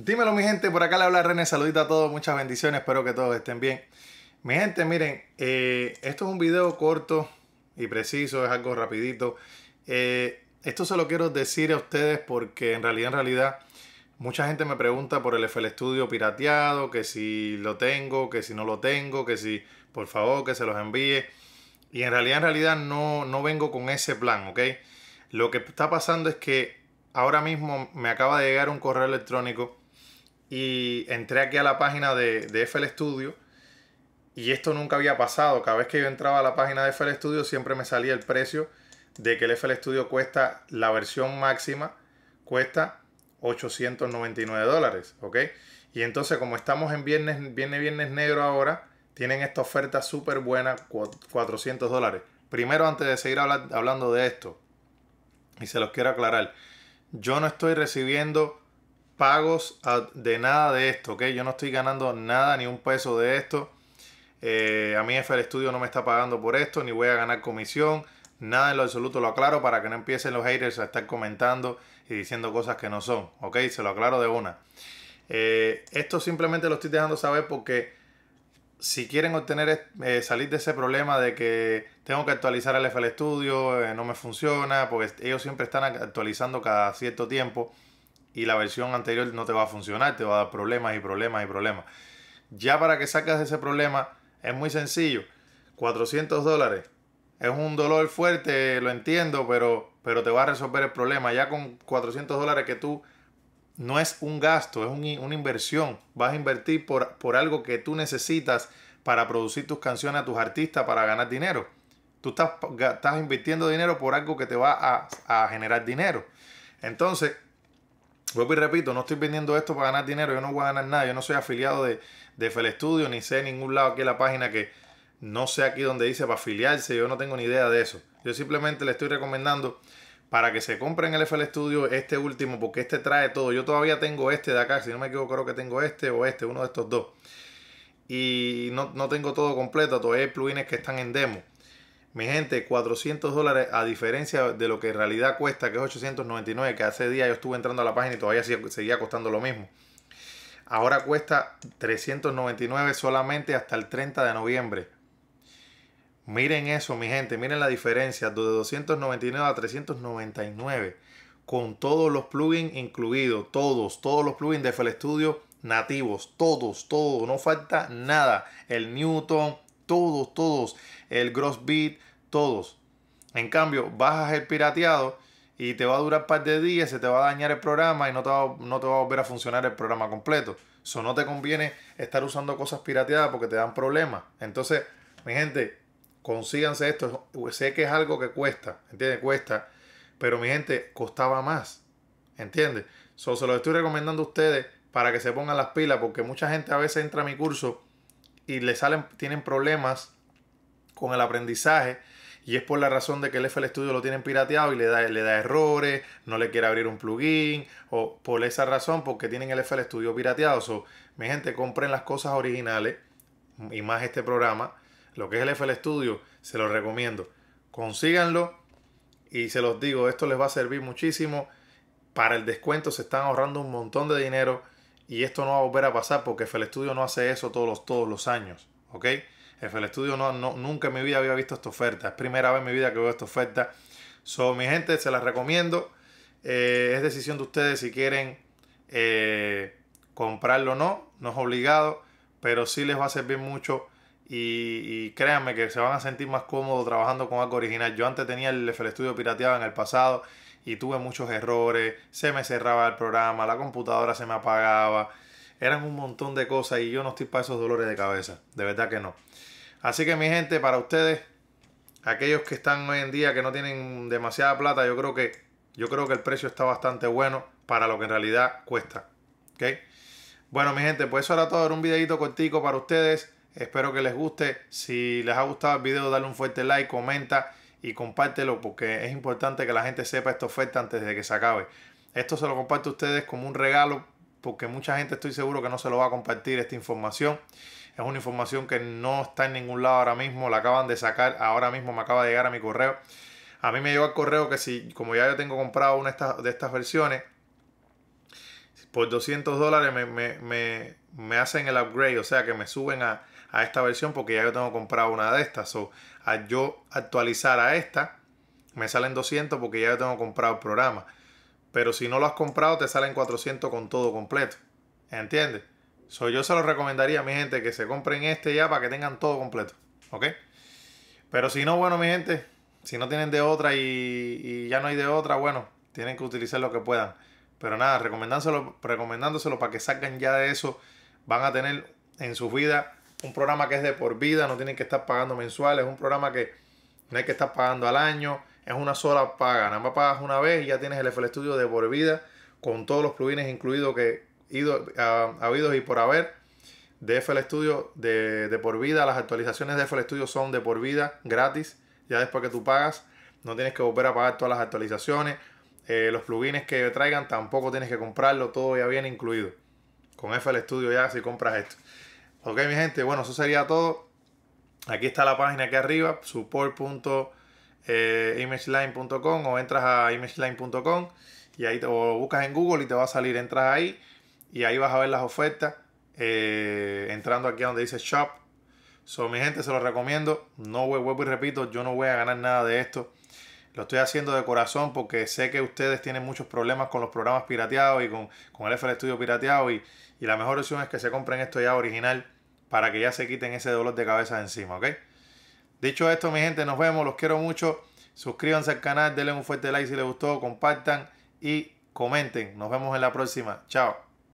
Dímelo mi gente, por acá le habla René, saludita a todos, muchas bendiciones, espero que todos estén bien. Mi gente, miren, eh, esto es un video corto y preciso, es algo rapidito. Eh, esto se lo quiero decir a ustedes porque en realidad, en realidad, mucha gente me pregunta por el FL Studio pirateado, que si lo tengo, que si no lo tengo, que si por favor que se los envíe. Y en realidad, en realidad no, no vengo con ese plan, ¿ok? Lo que está pasando es que ahora mismo me acaba de llegar un correo electrónico y entré aquí a la página de, FL Studio y esto nunca había pasado. Cada vez que yo entraba a la página de FL Studio siempre me salía el precio de que el FL Studio cuesta, la versión máxima cuesta 899 dólares, ¿ok? Y entonces como estamos en viernes, viene viernes negro ahora, tienen esta oferta súper buena, 400 dólares. Primero, antes de seguir hablando de esto, y se los quiero aclarar, yo no estoy recibiendo pagos de nada de esto, ¿ok? Yo no estoy ganando nada, ni un peso de esto. Eh, a mí FL Studio no me está pagando por esto, ni voy a ganar comisión. Nada en lo absoluto, lo aclaro para que no empiecen los haters a estar comentando y diciendo cosas que no son, ¿ok? Se lo aclaro de una. Eh, esto simplemente lo estoy dejando saber porque si quieren obtener eh, salir de ese problema de que tengo que actualizar el FL Studio, no me funciona, porque ellos siempre están actualizando cada cierto tiempo y la versión anterior no te va a funcionar, te va a dar problemas y problemas y problemas. Ya para que sacas de ese problema es muy sencillo. 400 dólares. Es un dolor fuerte, lo entiendo, pero, pero te va a resolver el problema. Ya con 400 dólares que tú no es un gasto, es una inversión. Vas a invertir por, por algo que tú necesitas para producir tus canciones a tus artistas para ganar dinero. Tú estás, estás invirtiendo dinero por algo que te va a, a generar dinero. Entonces, Vuelvo y repito, no estoy vendiendo esto para ganar dinero, yo no voy a ganar nada, yo no soy afiliado de, de FL Studio, ni sé en ningún lado aquí en la página que no sé aquí donde dice para afiliarse, yo no tengo ni idea de eso. Yo simplemente le estoy recomendando para que se compren el FL Studio este último, porque este trae todo. Yo todavía tengo este de acá, si no me equivoco, creo que tengo este o este, uno de estos dos. Y no, no tengo todo completo, todavía hay plugins que están en demo. Mi gente, 400 dólares a diferencia de lo que en realidad cuesta, que es 899, que hace día yo estuve entrando a la página y todavía seguía costando lo mismo. Ahora cuesta 399 solamente hasta el 30 de noviembre. Miren eso, mi gente, miren la diferencia de 299 a 399 con todos los plugins incluidos, todos, todos los plugins de FL Studio nativos, todos, todos, no falta nada. El Newton, todos, todos, el gross beat, todos. En cambio, bajas el pirateado y te va a durar un par de días, se te va a dañar el programa y no te va, no a volver a funcionar el programa completo. Eso no te conviene estar usando cosas pirateadas porque te dan problemas. Entonces, mi gente, consíganse esto. Sé que es algo que cuesta, ¿entiendes? Cuesta, pero mi gente, costaba más, ¿entiendes? Eso se lo estoy recomendando a ustedes para que se pongan las pilas porque mucha gente a veces entra a mi curso y le salen, tienen problemas con el aprendizaje. Y es por la razón de que el FL Studio lo tienen pirateado y le da, le da errores, no le quiere abrir un plugin, o por esa razón, porque tienen el FL Studio pirateado. So, mi gente, compren las cosas originales y más este programa. Lo que es el FL Studio, se lo recomiendo. Consíganlo y se los digo, esto les va a servir muchísimo. Para el descuento se están ahorrando un montón de dinero. Y esto no va a volver a pasar porque FL Studio no hace eso todos los, todos los años. ¿Ok? FL Studio no, no, nunca en mi vida había visto esta oferta. Es primera vez en mi vida que veo esta oferta. So, mi gente, se las recomiendo. Eh, es decisión de ustedes si quieren eh, comprarlo o no. No es obligado, pero sí les va a servir mucho. Y, y, créanme que se van a sentir más cómodos trabajando con algo original. Yo antes tenía el FL Studio pirateado en el pasado y tuve muchos errores, se me cerraba el programa, la computadora se me apagaba, eran un montón de cosas y yo no estoy para esos dolores de cabeza, de verdad que no. Así que mi gente, para ustedes, aquellos que están hoy en día que no tienen demasiada plata, yo creo que, yo creo que el precio está bastante bueno para lo que en realidad cuesta. ¿okay? Bueno, mi gente, pues eso era todo. un videito cortico para ustedes. Espero que les guste. Si les ha gustado el video, dale un fuerte like, comenta y compártelo porque es importante que la gente sepa esta oferta antes de que se acabe. Esto se lo comparto a ustedes como un regalo porque mucha gente estoy seguro que no se lo va a compartir esta información. Es una información que no está en ningún lado ahora mismo, la acaban de sacar, ahora mismo me acaba de llegar a mi correo. A mí me llegó el correo que si, como ya yo tengo comprado una de estas, de estas versiones, por 200 dólares me, hacen el upgrade, o sea que me suben a, esta versión porque ya yo tengo comprado una de estas. O so, al yo actualizar a esta, me salen 200 porque ya yo tengo comprado el programa. Pero si no lo has comprado, te salen 400 con todo completo. ¿Entiendes? So, yo se lo recomendaría a mi gente que se compren este ya para que tengan todo completo. ¿Ok? Pero si no, bueno, mi gente, si no tienen de otra y, y ya no hay de otra, bueno, tienen que utilizar lo que puedan. Pero nada, recomendándoselo, recomendándoselo para que salgan ya de eso. Van a tener en su vida un programa que es de por vida, no tienen que estar pagando mensuales, es un programa que no hay que estar pagando al año, es una sola paga, nada más pagas una vez y ya tienes el FL Studio de por vida con todos los plugins incluidos que ido, ha, habido y por haber de FL Studio de, de, por vida, las actualizaciones de FL Studio son de por vida, gratis, ya después que tú pagas, no tienes que volver a pagar todas las actualizaciones, eh, los plugins que traigan tampoco tienes que comprarlo, todo ya viene incluido. Con FL Studio ya si compras esto. Ok, mi gente, bueno, eso sería todo. Aquí está la página aquí arriba, support.imageline.com eh, o entras a imageline.com y ahí te, o buscas en Google y te va a salir, entras ahí y ahí vas a ver las ofertas. Eh, entrando aquí a donde dice shop. So, mi gente, se los recomiendo. No vuelvo y repito, yo no voy a ganar nada de esto. Lo estoy haciendo de corazón porque sé que ustedes tienen muchos problemas con los programas pirateados y con, con el FL Studio pirateado y, y la mejor opción es que se compren esto ya original para que ya se quiten ese dolor de cabeza encima, ¿ok? Dicho esto, mi gente, nos vemos, los quiero mucho. Suscríbanse al canal, denle un fuerte like si les gustó, compartan y comenten. Nos vemos en la próxima. Chao.